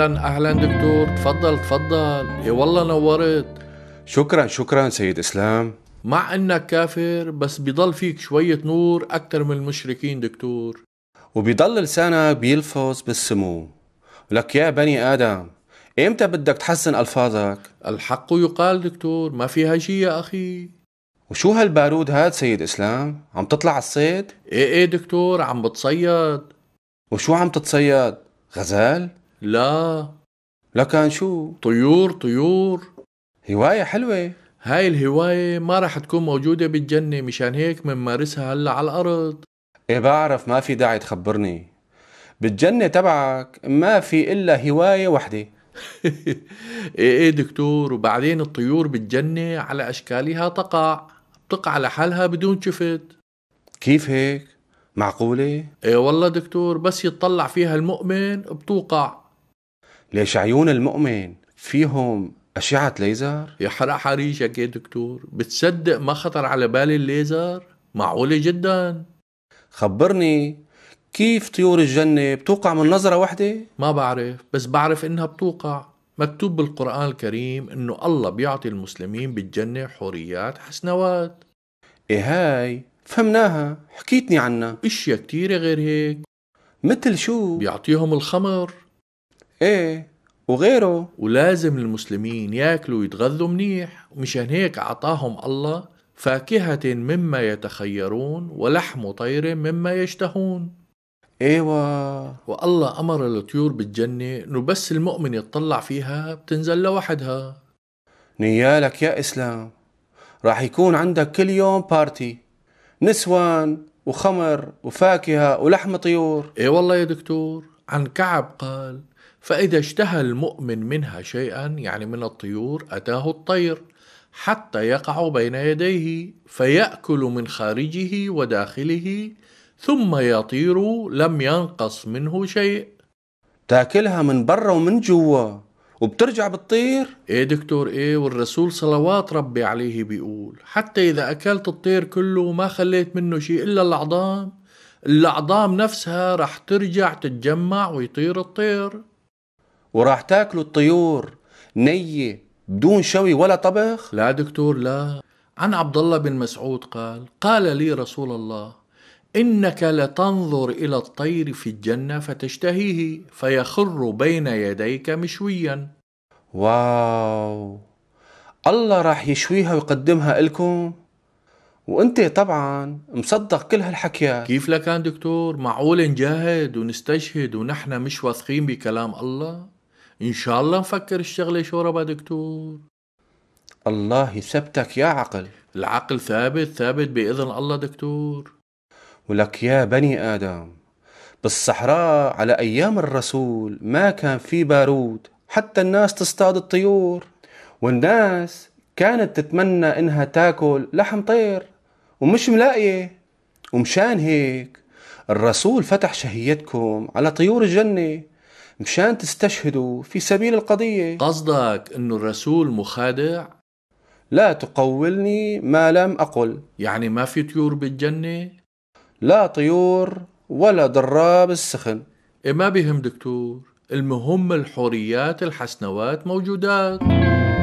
اهلا اهلا دكتور تفضل تفضل اي والله نورت شكرا شكرا سيد اسلام مع انك كافر بس بضل فيك شوية نور اكثر من المشركين دكتور وبيضل لسانك بيلفظ بالسمو لك يا بني ادم امتى بدك تحسن الفاظك الحق يقال دكتور ما فيها شي يا اخي وشو هالبارود هاد سيد اسلام عم تطلع على الصيد ايه ايه دكتور عم بتصيد وشو عم تتصيد غزال لا لكان شو طيور طيور هواية حلوة هاي الهواية ما رح تكون موجودة بالجنة مشان هيك منمارسها هلا على الأرض ايه بعرف ما في داعي تخبرني بالجنة تبعك ما في إلا هواية وحدة ايه ايه دكتور وبعدين الطيور بالجنة على أشكالها تقع بتقع لحالها بدون شفت كيف هيك؟ معقولة؟ ايه والله دكتور بس يتطلع فيها المؤمن بتوقع ليش عيون المؤمن فيهم أشعة ليزر؟ يا حرق حريشك يا دكتور بتصدق ما خطر على بالي الليزر؟ معقولة جدا خبرني كيف طيور الجنة بتوقع من نظرة واحدة؟ ما بعرف بس بعرف إنها بتوقع مكتوب بالقرآن الكريم إنه الله بيعطي المسلمين بالجنة حوريات حسنوات إيه هاي فهمناها حكيتني عنها اشياء كتيرة غير هيك مثل شو؟ بيعطيهم الخمر ايه وغيره ولازم المسلمين ياكلوا ويتغذوا منيح ومشان هيك اعطاهم الله فاكهة مما يتخيرون ولحم طير مما يشتهون ايوه والله امر الطيور بالجنة انه بس المؤمن يتطلع فيها بتنزل لوحدها نيالك يا اسلام راح يكون عندك كل يوم بارتي نسوان وخمر وفاكهة ولحم طيور ايه والله يا دكتور عن كعب قال فإذا اشتهى المؤمن منها شيئا يعني من الطيور أتاه الطير حتى يقع بين يديه فيأكل من خارجه وداخله ثم يطير لم ينقص منه شيء تاكلها من برا ومن جوا وبترجع بتطير ايه دكتور ايه والرسول صلوات ربي عليه بيقول حتى اذا اكلت الطير كله ما خليت منه شيء الا العظام العظام نفسها رح ترجع تتجمع ويطير الطير وراح تاكلوا الطيور نية بدون شوي ولا طبخ؟ لا دكتور لا عن عبد الله بن مسعود قال قال لي رسول الله إنك لتنظر إلى الطير في الجنة فتشتهيه فيخر بين يديك مشويا واو الله راح يشويها ويقدمها لكم وانت طبعا مصدق كل هالحكيات كيف لكان دكتور معقول نجاهد ونستشهد ونحن مش واثقين بكلام الله ان شاء الله نفكر الشغله شو ربا دكتور الله يثبتك يا عقل العقل ثابت ثابت باذن الله دكتور ولك يا بني ادم بالصحراء على ايام الرسول ما كان في بارود حتى الناس تصطاد الطيور والناس كانت تتمنى انها تاكل لحم طير ومش ملاقية ومشان هيك الرسول فتح شهيتكم على طيور الجنة مشان تستشهدوا في سبيل القضية قصدك انه الرسول مخادع؟ لا تقولني ما لم أقل يعني ما في طيور بالجنة؟ لا طيور ولا دراب السخن إيه ما بهم دكتور المهم الحوريات الحسنوات موجودات